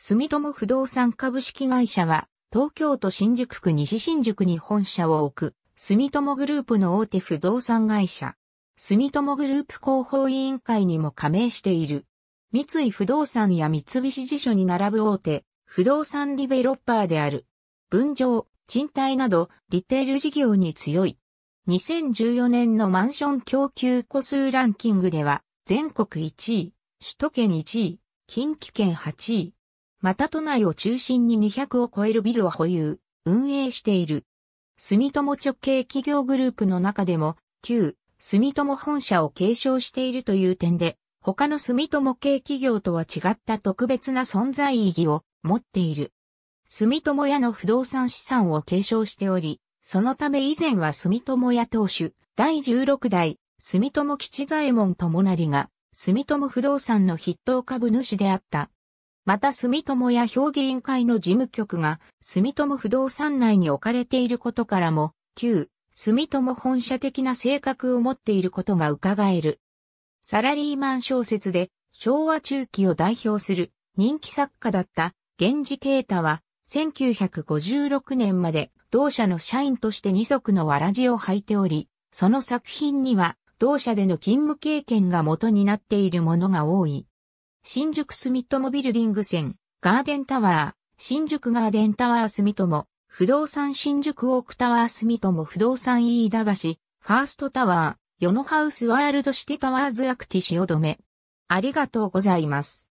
住友不動産株式会社は、東京都新宿区西新宿に本社を置く、住友グループの大手不動産会社。住友グループ広報委員会にも加盟している。三井不動産や三菱辞書に並ぶ大手、不動産ディベロッパーである。分譲、賃貸など、リテール事業に強い。2014年のマンション供給個数ランキングでは、全国1位、首都圏1位、近畿圏8位、また都内を中心に200を超えるビルを保有、運営している。住友直系企業グループの中でも、旧、住友本社を継承しているという点で、他の住友系企業とは違った特別な存在意義を持っている。住友屋の不動産資産を継承しており、そのため以前は住友屋当主、第16代、住友吉左衛門友成が、住友不動産の筆頭株主であったまた住友や評議員会の事務局が住友不動産内に置かれていることからも、旧住友本社的な性格を持っていることが伺える。サラリーマン小説で昭和中期を代表する人気作家だった源氏啓太は1956年まで同社の社員として二足のわらじを履いており、その作品には同社での勤務経験が元になっているものが多い。新宿住友ビルディング線、ガーデンタワー、新宿ガーデンタワー住友、不動産新宿オークタワー住友不動産飯田橋、ファーストタワー、ヨノハウスワールドシティタワーズアクティシオドメ。ありがとうございます。